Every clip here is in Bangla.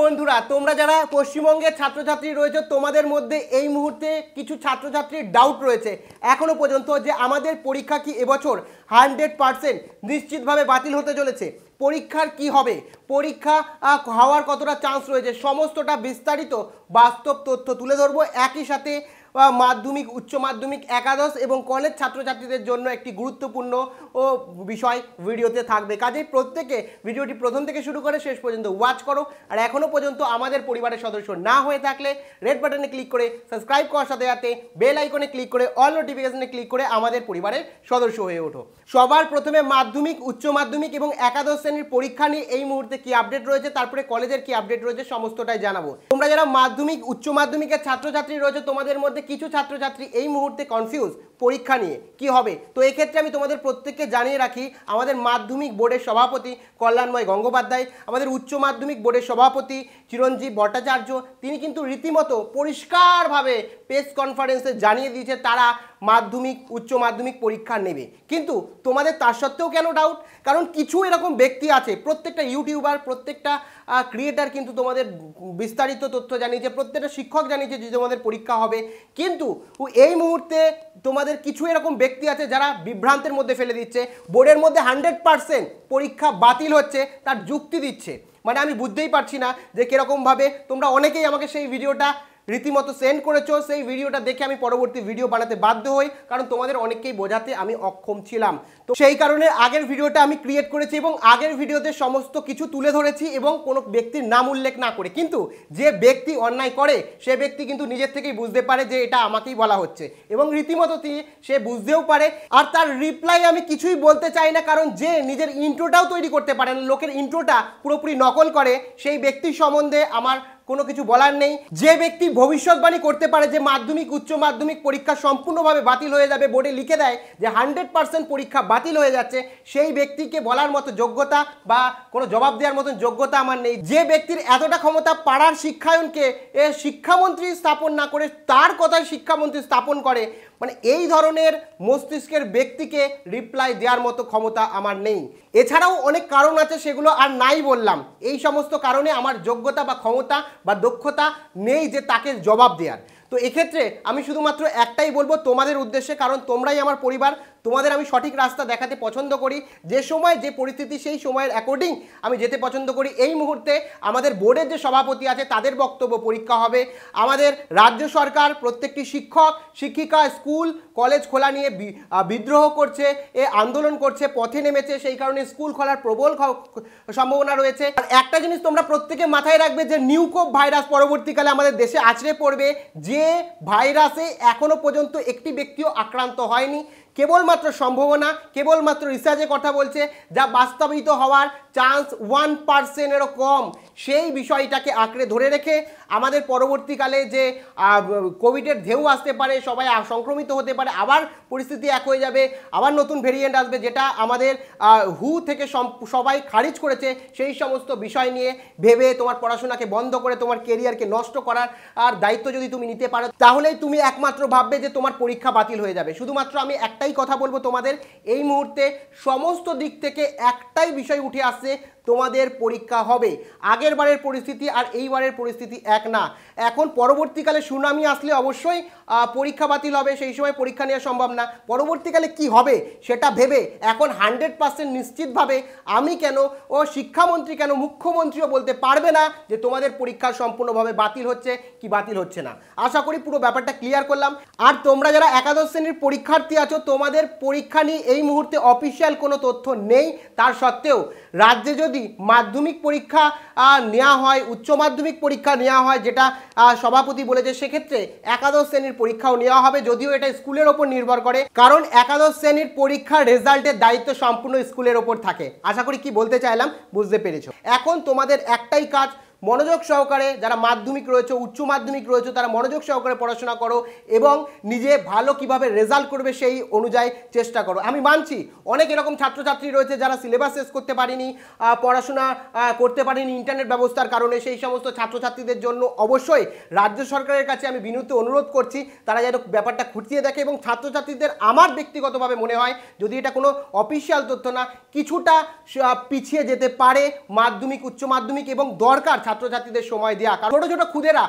বন্ধুরা তোমরা যারা পশ্চিমবঙ্গের ছাত্রছাত্রী রয়েছে তোমাদের মধ্যে এই মুহূর্তে কিছু ছাত্রছাত্রীর ডাউট রয়েছে এখনও পর্যন্ত যে আমাদের পরীক্ষা কি এবছর হান্ড্রেড পারসেন্ট নিশ্চিতভাবে বাতিল হতে চলেছে পরীক্ষার কি হবে পরীক্ষা হওয়ার কতটা চান্স রয়েছে সমস্তটা বিস্তারিত বাস্তব তথ্য তুলে ধরবো একই সাথে মাধ্যমিক উচ্চ মাধ্যমিক একাদশ এবং কলেজ ছাত্রছাত্রীদের জন্য একটি গুরুত্বপূর্ণ ও বিষয় ভিডিওতে থাকবে কাজেই প্রত্যেকে ভিডিওটি প্রথম থেকে শুরু করে শেষ পর্যন্ত ওয়াচ করো আর এখনও পর্যন্ত আমাদের পরিবারের সদস্য না হয়ে থাকলে রেড বাটনে ক্লিক করে সাবস্ক্রাইব করার সাথে সাথে বেল আইকনে ক্লিক করে অল নোটিফিকেশনে ক্লিক করে আমাদের পরিবারের সদস্য হয়ে ওঠো সবার প্রথমে মাধ্যমিক উচ্চ মাধ্যমিক এবং একাদশ শ্রেণীর পরীক্ষা নিয়ে এই মুহূর্তে কি আপডেট রয়েছে তারপরে কলেজের কি আপডেট রয়েছে সমস্তটাই জানাবো তোমরা যারা মাধ্যমিক উচ্চ মাধ্যমিকের ছাত্রছাত্রী রয়েছে তোমাদের মধ্যে মধ্যে কিছু ছাত্রছাত্রী এই মুহূর্তে কনফিউজ পরীক্ষা নিয়ে কি হবে তো এক্ষেত্রে আমি তোমাদের প্রত্যেককে জানিয়ে রাখি আমাদের মাধ্যমিক বোর্ডের সভাপতি কল্যাণময় গঙ্গোপাধ্যায় আমাদের উচ্চ মাধ্যমিক বোর্ডের সভাপতি চিরঞ্জীব ভট্টাচার্য তিনি কিন্তু রীতিমতো পরিষ্কারভাবে প্রেস কনফারেন্সে জানিয়ে দিয়েছে তারা মাধ্যমিক উচ্চ মাধ্যমিক পরীক্ষা নেবে কিন্তু তোমাদের তার সত্ত্বেও কেন ডাউট কারণ কিছু এরকম ব্যক্তি আছে প্রত্যেকটা ইউটিউবার প্রত্যেকটা ক্রিয়েটার কিন্তু তোমাদের বিস্তারিত তথ্য জানিয়েছে প্রত্যেকটা শিক্ষক জানিয়েছে যে তোমাদের পরীক্ষা হবে কিন্তু এই মুহূর্তে তোমাদের কিছু এরকম ব্যক্তি আছে যারা বিভ্রান্তের মধ্যে ফেলে দিচ্ছে বোর্ডের মধ্যে হান্ড্রেড পারসেন্ট পরীক্ষা বাতিল হচ্ছে তার যুক্তি দিচ্ছে মানে আমি বুঝতেই পারছি না যে কীরকমভাবে তোমরা অনেকেই আমাকে সেই ভিডিওটা রীতিমতো সেন্ড করেছো সেই ভিডিওটা দেখে আমি পরবর্তী ভিডিও বানাতে বাধ্য হই কারণ তোমাদের অনেককেই বোঝাতে আমি অক্ষম ছিলাম তো সেই কারণে আগের ভিডিওটা আমি ক্রিয়েট করেছি এবং আগের ভিডিওতে সমস্ত কিছু তুলে ধরেছি এবং কোনো ব্যক্তির নাম উল্লেখ না করে কিন্তু যে ব্যক্তি অন্যায় করে সে ব্যক্তি কিন্তু নিজের থেকেই বুঝতে পারে যে এটা আমাকেই বলা হচ্ছে এবং রীতিমতো তিনি সে বুঝতেও পারে আর তার রিপ্লাই আমি কিছুই বলতে চাই না কারণ যে নিজের ইন্ট্রোটাও তৈরি করতে পারে না লোকের ইন্ট্রোটা পুরোপুরি নকল করে সেই ব্যক্তি সম্বন্ধে আমার কোনো কিছু বলার নেই যে ব্যক্তি ভবিষ্যৎবাণী করতে পারে যে মাধ্যমিক উচ্চ মাধ্যমিক পরীক্ষা সম্পূর্ণভাবে বাতিল হয়ে যাবে বোর্ডে লিখে দেয় যে হান্ড্রেড পার্সেন্ট পরীক্ষা বাতিল হয়ে যাচ্ছে সেই ব্যক্তিকে বলার মতো যোগ্যতা বা কোনো জবাব দেওয়ার মতন যোগ্যতা আমার নেই যে ব্যক্তির এতটা ক্ষমতা পাড়ার শিক্ষায়নকে এ শিক্ষামন্ত্রী স্থাপন না করে তার কথায় শিক্ষামন্ত্রী স্থাপন করে মানে এই ধরনের মস্তিষ্কের ব্যক্তিকে রিপ্লাই দেওয়ার মতো ক্ষমতা আমার নেই এছাড়াও অনেক কারণ আছে সেগুলো আর নাই বললাম এই সমস্ত কারণে আমার যোগ্যতা বা ক্ষমতা বা দক্ষতা নেই যে তাকে জবাব দেওয়ার তো এক্ষেত্রে আমি শুধুমাত্র একটাই বলবো তোমাদের উদ্দেশ্যে কারণ তোমরাই আমার পরিবার তোমাদের আমি সঠিক রাস্তা দেখাতে পছন্দ করি যে সময় যে পরিস্থিতি সেই সময়ের অ্যাকর্ডিং আমি যেতে পছন্দ করি এই মুহূর্তে আমাদের বোর্ডের যে সভাপতি আছে তাদের বক্তব্য পরীক্ষা হবে আমাদের রাজ্য সরকার প্রত্যেকটি শিক্ষক শিক্ষিকা স্কুল কলেজ খোলা নিয়ে বিদ্রোহ করছে এ আন্দোলন করছে পথে নেমেছে সেই কারণে স্কুল খোলার প্রবল সম্ভাবনা রয়েছে আর একটা জিনিস তোমরা প্রত্যেকে মাথায় রাখবে যে নিউকোপ ভাইরাস পরবর্তীকালে আমাদের দেশে আছড়ে পড়বে যে ভাইরাসে এখনও পর্যন্ত একটি ব্যক্তিও আক্রান্ত হয়নি কেবলমাত্র সম্ভাবনা কেবলমাত্র রিসার্চে কথা বলছে যা বাস্তবিত হওয়ার চান্স ওয়ান পারসেন্টেরও কম সেই বিষয়টাকে আঁকড়ে ধরে রেখে আমাদের পরবর্তীকালে যে কোভিডের ঢেউ আসতে পারে সবাই সংক্রমিত হতে পারে আবার পরিস্থিতি এক হয়ে যাবে আবার নতুন ভেরিয়েন্ট আসবে যেটা আমাদের হু থেকে সবাই খারিজ করেছে সেই সমস্ত বিষয় নিয়ে ভেবে তোমার পড়াশোনাকে বন্ধ করে তোমার কেরিয়ারকে নষ্ট করার আর দায়িত্ব যদি তুমি নিতে পারো তাহলেই তুমি একমাত্র ভাববে যে তোমার পরীক্ষা বাতিল হয়ে যাবে শুধুমাত্র আমি এক একটাই কথা বলবো তোমাদের এই মুহূর্তে সমস্ত দিক থেকে একটাই বিষয় উঠে আসছে তোমাদের পরীক্ষা হবে আগের বারের পরিস্থিতি আর এইবারের পরিস্থিতি এক না এখন পরবর্তীকালে সুনামি আসলে অবশ্যই পরীক্ষা বাতিল হবে সেই সময় পরীক্ষা নেওয়া সম্ভব না পরবর্তীকালে কি হবে সেটা ভেবে এখন হান্ড্রেড পার্সেন্ট নিশ্চিতভাবে আমি কেন ও শিক্ষামন্ত্রী কেন মুখ্যমন্ত্রীও বলতে পারবে না যে তোমাদের পরীক্ষা সম্পূর্ণভাবে বাতিল হচ্ছে কি বাতিল হচ্ছে না আশা করি পুরো ব্যাপারটা ক্লিয়ার করলাম আর তোমরা যারা একাদশ শ্রেণীর পরীক্ষার্থী আছো তোমাদের পরীক্ষা নিয়ে এই মুহূর্তে অফিসিয়াল কোনো তথ্য নেই তার সত্ত্বেও রাজ্যে যদি যদি মাধ্যমিক পরীক্ষা নেওয়া হয় উচ্চ মাধ্যমিক পরীক্ষা নেওয়া হয় যেটা সভাপতি বলেছে সেক্ষেত্রে একাদশ শ্রেণীর পরীক্ষাও নেওয়া হবে যদিও এটা স্কুলের ওপর নির্ভর করে কারণ একাদশ শ্রেণীর পরীক্ষার রেজাল্টের দায়িত্ব সম্পূর্ণ স্কুলের ওপর থাকে আশা করি কি বলতে চাইলাম বুঝতে পেরেছ এখন তোমাদের একটাই কাজ মনোযোগ সহকারে যারা মাধ্যমিক রয়েছে উচ্চ মাধ্যমিক রয়েছে তারা মনোযোগ সহকারে পড়াশোনা করো এবং নিজে ভালো কিভাবে রেজাল্ট করবে সেই অনুযায়ী চেষ্টা করো আমি মানছি অনেক এরকম ছাত্রছাত্রী রয়েছে যারা সিলেবাস শেষ করতে পারেনি পড়াশোনা করতে পারেনি ইন্টারনেট ব্যবস্থার কারণে সেই সমস্ত ছাত্রছাত্রীদের জন্য অবশ্যই রাজ্য সরকারের কাছে আমি বিনীত অনুরোধ করছি তারা যেন ব্যাপারটা খুঁটিয়ে দেখে এবং ছাত্রছাত্রীদের আমার ব্যক্তিগতভাবে মনে হয় যদি এটা কোনো অফিসিয়াল তথ্য না কিছুটা পিছিয়ে যেতে পারে মাধ্যমিক উচ্চ মাধ্যমিক এবং দরকার ছাত্রছাত্রীদের সময় দেওয়া কারণ ছোটো ছোটো খুদেরা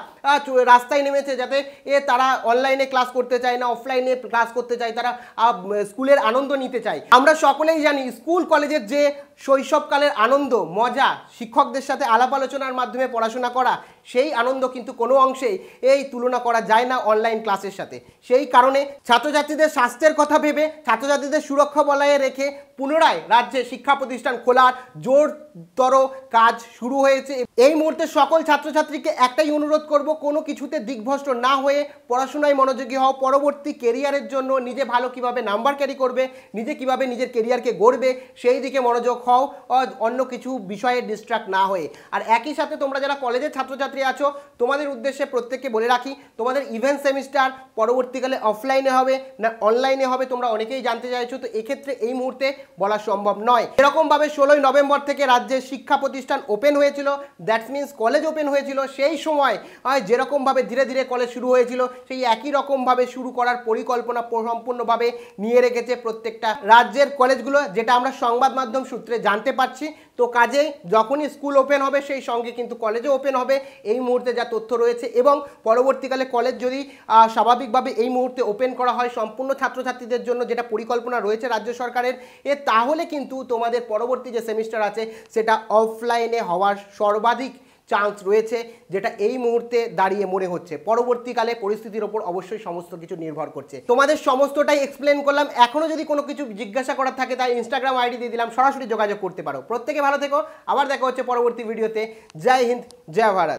রাস্তায় নেমেছে যাতে এ তারা অনলাইনে ক্লাস করতে চায় না অফলাইনে ক্লাস করতে চায় তারা স্কুলের আনন্দ নিতে চায় আমরা সকলেই জানি স্কুল কলেজের যে শৈশবকালের আনন্দ মজা শিক্ষকদের সাথে আলাপ আলোচনার মাধ্যমে পড়াশোনা করা সেই আনন্দ কিন্তু কোনো অংশেই এই তুলনা করা যায় না অনলাইন ক্লাসের সাথে সেই কারণে ছাত্রছাত্রীদের স্বাস্থ্যের কথা ভেবে ছাত্রছাত্রীদের সুরক্ষা বলয়ে রেখে পুনরায় রাজ্যে শিক্ষা প্রতিষ্ঠান খোলার জোরতর কাজ শুরু হয়েছে এই মুহূর্তে সকল ছাত্রছাত্রীকে একটাই অনুরোধ করব কোনো কিছুতে দিগভ্রষ্ট না হয়ে পড়াশোনায় মনোযোগী হও পরবর্তী কেরিয়ারের জন্য নিজে ভালো কিভাবে নাম্বার ক্যারি করবে নিজে কিভাবে নিজের কেরিয়ারকে গড়বে সেই দিকে মনোযোগ হও অন্য কিছু বিষয়ে ডিস্ট্র্যাক্ট না হয়ে আর একই সাথে তোমরা যারা কলেজের ছাত্রছাত্রী আছো তোমাদের উদ্দেশ্যে প্রত্যেককে বলে রাখি তোমাদের ইভেন্ট সেমিস্টার পরবর্তীকালে অফলাইনে হবে না অনলাইনে হবে তোমরা অনেকেই জানতে চাইছো তো এক্ষেত্রে এই মুহূর্তে বলা সম্ভব নয় এরকমভাবে ষোলোই নভেম্বর থেকে রাজ্যের শিক্ষা প্রতিষ্ঠান ওপেন হয়েছিল দ্যাটস মিনস কলেজ ওপেন হয়েছিল সেই সময় যেরকমভাবে ধীরে ধীরে কলেজ শুরু হয়েছিল সেই একই রকমভাবে শুরু করার পরিকল্পনা সম্পূর্ণভাবে নিয়ে রেখেছে প্রত্যেকটা রাজ্যের কলেজগুলো যেটা আমরা সংবাদ মাধ্যম সূত্রে জানতে পারছি তো কাজেই যখনই স্কুল ওপেন হবে সেই সঙ্গে কিন্তু কলেজও ওপেন হবে এই মুহূর্তে যা তথ্য রয়েছে এবং পরবর্তীকালে কলেজ যদি স্বাভাবিকভাবে এই মুহূর্তে ওপেন করা হয় সম্পূর্ণ ছাত্রছাত্রীদের জন্য যেটা পরিকল্পনা রয়েছে রাজ্য সরকারের এ তাহলে কিন্তু তোমাদের পরবর্তী যে সেমিস্টার আছে সেটা অফলাইনে হওয়ার সর্বাধিক চান্স রয়েছে যেটা এই মুহূর্তে দাঁড়িয়ে মরে হচ্ছে পরবর্তীকালে পরিস্থিতির ওপর অবশ্যই সমস্ত কিছু নির্ভর করছে তোমাদের সমস্তটাই এক্সপ্লেন করলাম এখনও যদি কোনো কিছু জিজ্ঞাসা করার থাকে তাই ইনস্টাগ্রাম আইডি দিয়ে দিলাম সরাসরি যোগাযোগ করতে পারো প্রত্যেকে ভালো থেকো আবার দেখা হচ্ছে পরবর্তী ভিডিওতে জয় হিন্দ জয় ভারত